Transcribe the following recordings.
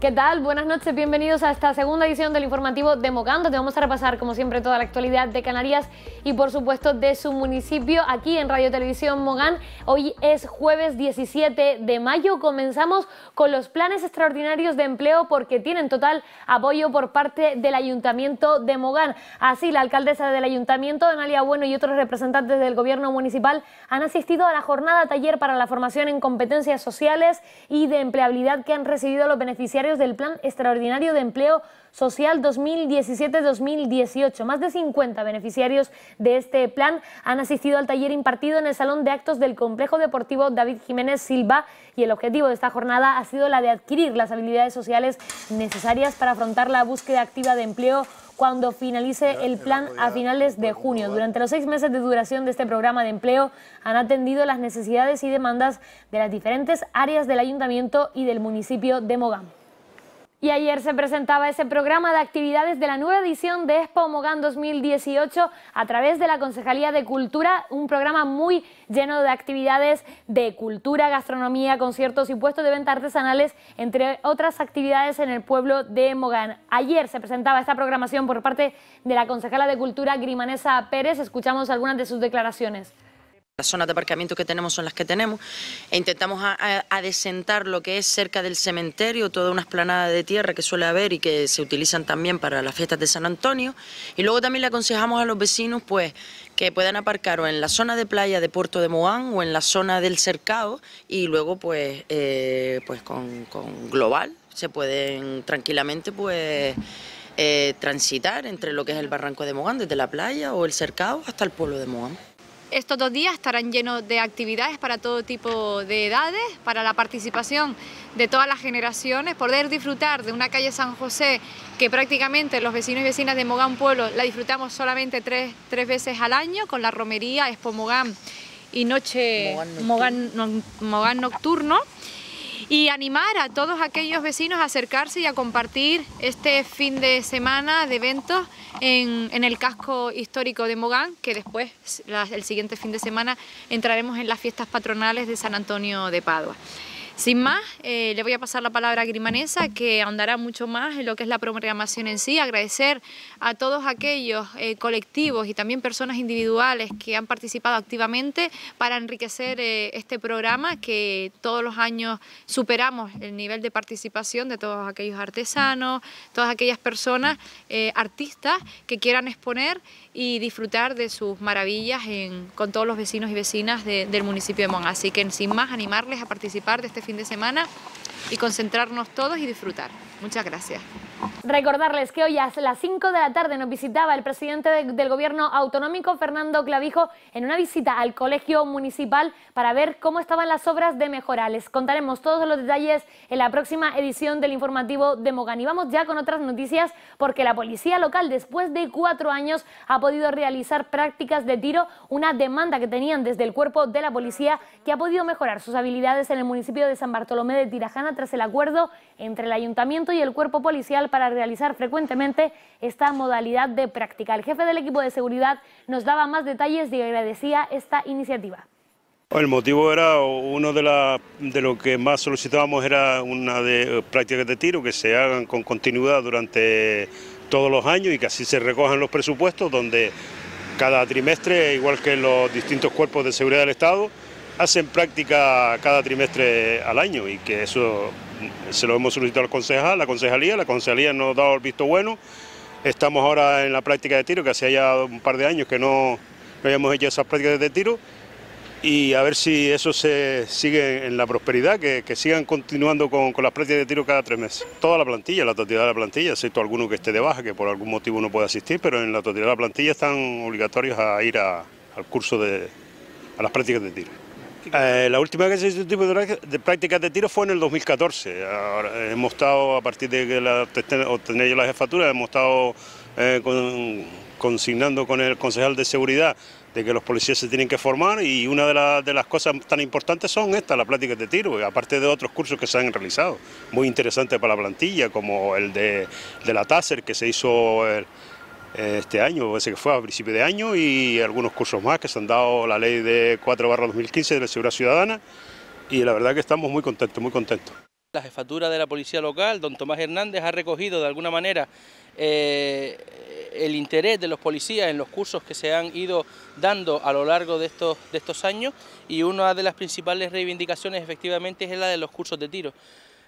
¿Qué tal? Buenas noches, bienvenidos a esta segunda edición del informativo de Mogán, Te vamos a repasar, como siempre, toda la actualidad de Canarias y, por supuesto, de su municipio aquí en Radio Televisión Mogán. Hoy es jueves 17 de mayo. Comenzamos con los planes extraordinarios de empleo porque tienen total apoyo por parte del Ayuntamiento de Mogán. Así, la alcaldesa del Ayuntamiento, Analia Bueno, y otros representantes del Gobierno Municipal han asistido a la jornada taller para la formación en competencias sociales y de empleabilidad que han recibido los beneficiarios del Plan Extraordinario de Empleo Social 2017-2018. Más de 50 beneficiarios de este plan han asistido al taller impartido en el Salón de Actos del Complejo Deportivo David Jiménez Silva y el objetivo de esta jornada ha sido la de adquirir las habilidades sociales necesarias para afrontar la búsqueda activa de empleo cuando finalice el plan a finales de junio. Durante los seis meses de duración de este programa de empleo han atendido las necesidades y demandas de las diferentes áreas del ayuntamiento y del municipio de Mogán. Y ayer se presentaba ese programa de actividades de la nueva edición de Expo Mogán 2018 a través de la Concejalía de Cultura, un programa muy lleno de actividades de cultura, gastronomía, conciertos y puestos de venta artesanales, entre otras actividades en el pueblo de Mogán. Ayer se presentaba esta programación por parte de la concejala de Cultura Grimanesa Pérez, escuchamos algunas de sus declaraciones. Las zonas de aparcamiento que tenemos son las que tenemos e intentamos adesentar lo que es cerca del cementerio, toda una esplanada de tierra que suele haber y que se utilizan también para las fiestas de San Antonio. Y luego también le aconsejamos a los vecinos pues que puedan aparcar o en la zona de playa de Puerto de Moán o en la zona del Cercado y luego pues, eh, pues con, Global se pueden tranquilamente pues... Eh, transitar entre lo que es el barranco de Mogán, desde la playa o el cercado hasta el pueblo de Mogán. Estos dos días estarán llenos de actividades para todo tipo de edades, para la participación de todas las generaciones, poder disfrutar de una calle San José que prácticamente los vecinos y vecinas de Mogán Pueblo la disfrutamos solamente tres, veces al año con la romería Expo Mogán y Noche Mogán nocturno y animar a todos aquellos vecinos a acercarse y a compartir este fin de semana de eventos en, el casco histórico de Mogán, que después, el siguiente fin de semana, entraremos en las fiestas patronales de San Antonio de Padua. Sin más, eh, le voy a pasar la palabra a Grimanesa, que ahondará mucho más en lo que es la programación en sí. Agradecer a todos aquellos eh, colectivos y también personas individuales que han participado activamente para enriquecer eh, este programa, que todos los años superamos el nivel de participación de todos aquellos artesanos, todas aquellas personas, artistas, que quieran exponer y disfrutar de sus maravillas con todos los vecinos y vecinas del municipio de Mon. Así que, sin más, animarles a participar de este fin de semana y concentrarnos todos y disfrutar. Muchas gracias. Recordarles que hoy a las 5 de la tarde nos visitaba el presidente del gobierno autonómico, Fernando Clavijo, en una visita al colegio municipal para ver cómo estaban las obras de mejora. Les contaremos todos los detalles en la próxima edición del informativo de Mogán. Y vamos ya con otras noticias porque la policía local, después de cuatro años, ha podido realizar prácticas de tiro, una demanda que tenían desde el cuerpo de la policía que ha podido mejorar sus habilidades en el municipio de San Bartolomé de Tirajana tras el acuerdo entre el ayuntamiento y el cuerpo policial para realizar frecuentemente esta modalidad de práctica. El jefe del equipo de seguridad nos daba más detalles y agradecía esta iniciativa. El motivo era, uno de, los de lo que más solicitábamos era una de prácticas de tiro que se hagan con continuidad durante todos los años y que así se recojan los presupuestos donde cada trimestre, igual que los distintos cuerpos de seguridad del Estado, hacen práctica cada trimestre al año y que eso se lo hemos solicitado al concejal, la concejalía, la concejalía nos ha dado el visto bueno. Estamos ahora en la práctica de tiro, que hacía ya un par de años que no, habíamos hecho esas prácticas de tiro, y a ver si eso se sigue en la prosperidad, que, sigan continuando con, las prácticas de tiro cada tres meses. Toda la plantilla, la totalidad de la plantilla, excepto alguno que esté de baja, que por algún motivo no puede asistir, pero en la totalidad de la plantilla están obligatorios a ir al curso de, a las prácticas de tiro. Eh, la última vez que se hizo este tipo de, prácticas de tiro fue en el 2014. Ahora, eh, hemos estado, a partir de que la, obtener la jefatura, hemos estado eh, consignando con el concejal de seguridad de que los policías se tienen que formar y una de, las cosas tan importantes son estas, las prácticas de tiro, aparte de otros cursos que se han realizado, muy interesantes para la plantilla, como el de, la TASER que se hizo... Eh, este año, parece que fue a principio de año, y algunos cursos más que se han dado la ley de 4 barra 2015 de la Seguridad Ciudadana, y la verdad que estamos muy contentos, muy contentos. La jefatura de la Policía Local, don Tomás Hernández, ha recogido de alguna manera eh, el interés de los policías en los cursos que se han ido dando a lo largo de estos, de estos años y una de las principales reivindicaciones efectivamente es la de los cursos de tiro.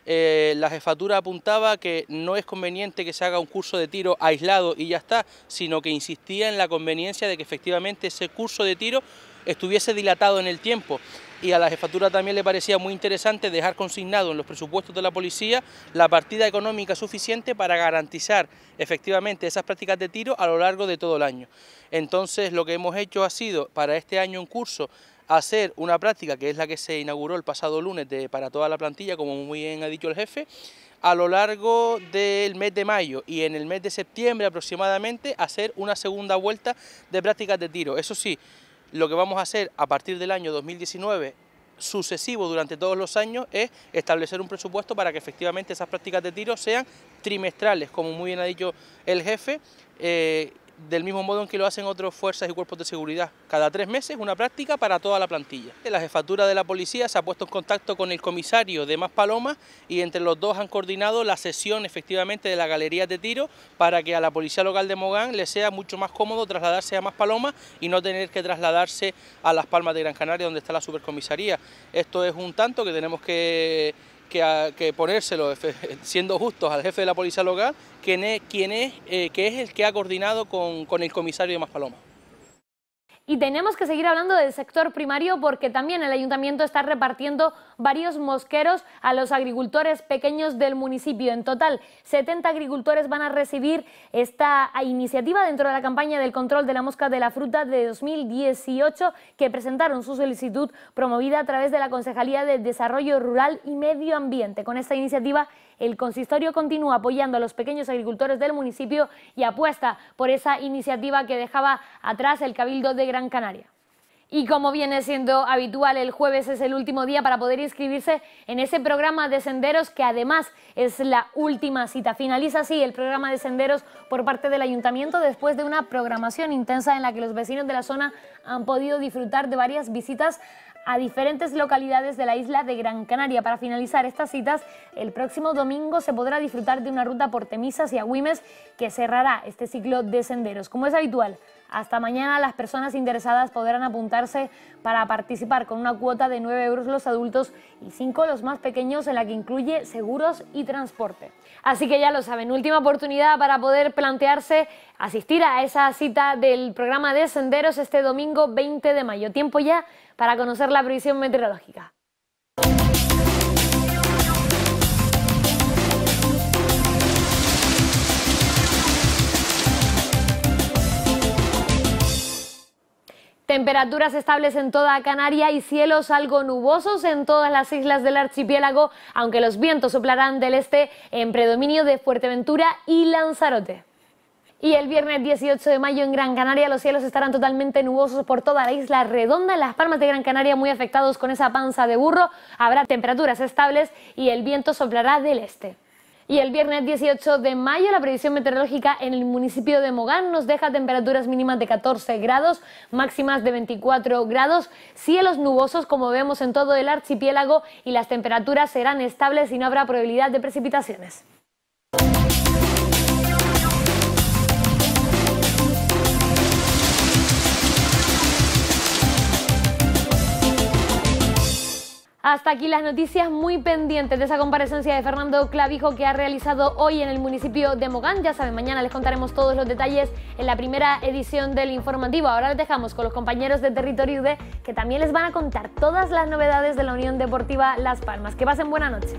Eh, la jefatura apuntaba que no es conveniente que se haga un curso de tiro aislado y ya está, sino que insistía en la conveniencia de que efectivamente ese curso de tiro estuviese dilatado en el tiempo. Y a la jefatura también le parecía muy interesante dejar consignado en los presupuestos de la policía la partida económica suficiente para garantizar efectivamente esas prácticas de tiro a lo largo de todo el año. Entonces lo que hemos hecho ha sido para este año en curso hacer una práctica que es la que se inauguró el pasado lunes para toda la plantilla, como muy bien ha dicho el jefe, a lo largo del mes de mayo y en el mes de septiembre aproximadamente hacer una segunda vuelta de prácticas de tiro. Eso sí, lo que vamos a hacer a partir del año 2019 sucesivo durante todos los años es establecer un presupuesto para que efectivamente esas prácticas de tiro sean trimestrales, como muy bien ha dicho el jefe, eh, del mismo modo en que lo hacen otras fuerzas y cuerpos de seguridad. Cada tres meses una práctica para toda la plantilla. La jefatura de la policía se ha puesto en contacto con el comisario de Más y entre los dos han coordinado la sesión efectivamente de la galería de tiro para que a la policía local de Mogán le sea mucho más cómodo trasladarse a Más y no tener que trasladarse a Las Palmas de Gran Canaria donde está la supercomisaría. Esto es un tanto que tenemos que que, que ponérselo, eh, siendo justos, al jefe de la policía local, quien es, es, eh, que es el que ha coordinado con, con el comisario de paloma y tenemos que seguir hablando del sector primario porque también el ayuntamiento está repartiendo varios mosqueros a los agricultores pequeños del municipio. En total, 70 agricultores van a recibir esta iniciativa dentro de la campaña del control de la mosca de la fruta de 2018 que presentaron su solicitud promovida a través de la Concejalía de Desarrollo Rural y Medio Ambiente. Con esta iniciativa el consistorio continúa apoyando a los pequeños agricultores del municipio y apuesta por esa iniciativa que dejaba atrás el Cabildo de Gran Canaria. Y como viene siendo habitual, el jueves es el último día para poder inscribirse en ese programa de senderos que además es la última cita. Finaliza así el programa de senderos por parte del ayuntamiento después de una programación intensa en la que los vecinos de la zona han podido disfrutar de varias visitas a diferentes localidades de la isla de Gran Canaria. Para finalizar estas citas, el próximo domingo se podrá disfrutar de una ruta por Temisas y Agüimes que cerrará este ciclo de senderos. Como es habitual, hasta mañana las personas interesadas podrán apuntarse para participar con una cuota de 9 euros los adultos y 5 los más pequeños en la que incluye seguros y transporte. Así que ya lo saben, última oportunidad para poder plantearse asistir a esa cita del programa de Senderos este domingo 20 de mayo. Tiempo ya para conocer la previsión meteorológica. Temperaturas estables en toda Canaria y cielos algo nubosos en todas las islas del archipiélago, aunque los vientos soplarán del este en predominio de Fuerteventura y Lanzarote. Y el viernes 18 de mayo en Gran Canaria los cielos estarán totalmente nubosos por toda la isla redonda. las palmas de Gran Canaria muy afectados con esa panza de burro. Habrá temperaturas estables y el viento soplará del este. Y el viernes 18 de mayo, la previsión meteorológica en el municipio de Mogán nos deja temperaturas mínimas de 14 grados, máximas de 24 grados, cielos nubosos como vemos en todo el archipiélago y las temperaturas serán estables y no habrá probabilidad de precipitaciones. Hasta aquí las noticias muy pendientes de esa comparecencia de Fernando Clavijo que ha realizado hoy en el municipio de Mogán. Ya saben, mañana les contaremos todos los detalles en la primera edición del informativo. Ahora les dejamos con los compañeros de Territorio UD que también les van a contar todas las novedades de la Unión Deportiva Las Palmas. Que pasen buena noche.